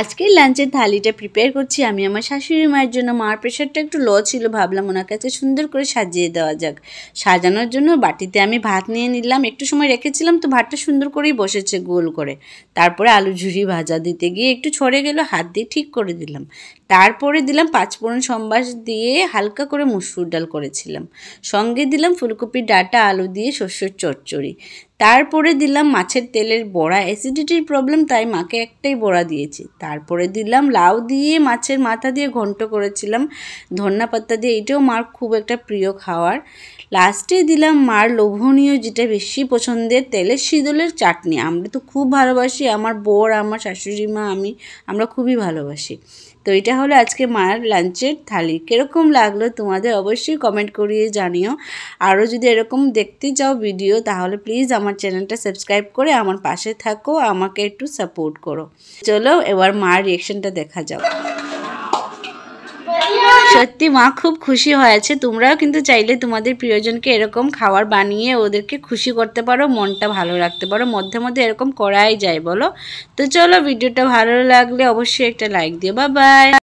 আজকের লাঞ্চের থালিটা প্রিপেয়ার করছি আমি আমার শাশুড়ি মায়ের জন্য মার প্রেশারটা একটু লো ছিল ভাবলাম ওনার কাছে সুন্দর করে সাজিয়ে দেওয়া যাক সাজানোর জন্য বাটিতে আমি ভাত নিয়ে নিলাম একটু সময় রেখেছিলাম তো ভাতটা সুন্দর করেই বসেছে গোল করে তারপরে আলু ঝুড়ি ভাজা দিতে গিয়ে একটু ছড়ে গেল হাত দিয়ে ঠিক করে দিলাম তারপরে দিলাম পাঁচফোড়ন সম্বাস দিয়ে হালকা করে মুসুর ডাল করেছিলাম সঙ্গে দিলাম ফুলকপির ডাটা আলু দিয়ে শস্যর চচ্চড়ি তারপরে দিলাম মাছের তেলের বড়া অ্যাসিডিটির প্রবলেম তাই মাকে একটাই বড়া দিয়েছি তারপরে দিলাম লাউ দিয়ে মাছের মাথা দিয়ে ঘন্ট করেছিলাম ধন্যা পাতা দিয়ে এটাও মার খুব একটা প্রিয় খাওয়ার লাস্টে দিলাম মার লোভনীয় যেটা বেশি পছন্দের তেলের শীতলের চাটনি আমরা তো খুব ভালোবাসি আমার বর আমার শাশুড়ি মা আমি আমরা খুবই ভালোবাসি তো এটা হলো আজকে মায়ের লাঞ্চের থালি কীরকম লাগলো তোমাদের অবশ্যই কমেন্ট করিয়ে জানিও আরও যদি এরকম দেখতে চাও ভিডিও তাহলে প্লিজ আমার চ্যানেলটা সাবস্ক্রাইব করে আমার পাশে থাকো আমাকে একটু সাপোর্ট করো চলো এবার মার রিয়েকশনটা দেখা যাও সত্যি মা খুব খুশি হয়েছে তোমরাও কিন্তু চাইলে তোমাদের প্রিয়জনকে এরকম খাবার বানিয়ে ওদেরকে খুশি করতে পারো মনটা ভালো রাখতে পারো মধ্যে মধ্যে এরকম করাই যায় বলো তো চলো ভিডিওটা ভালো লাগলে অবশ্যই একটা লাইক দিও বা বাই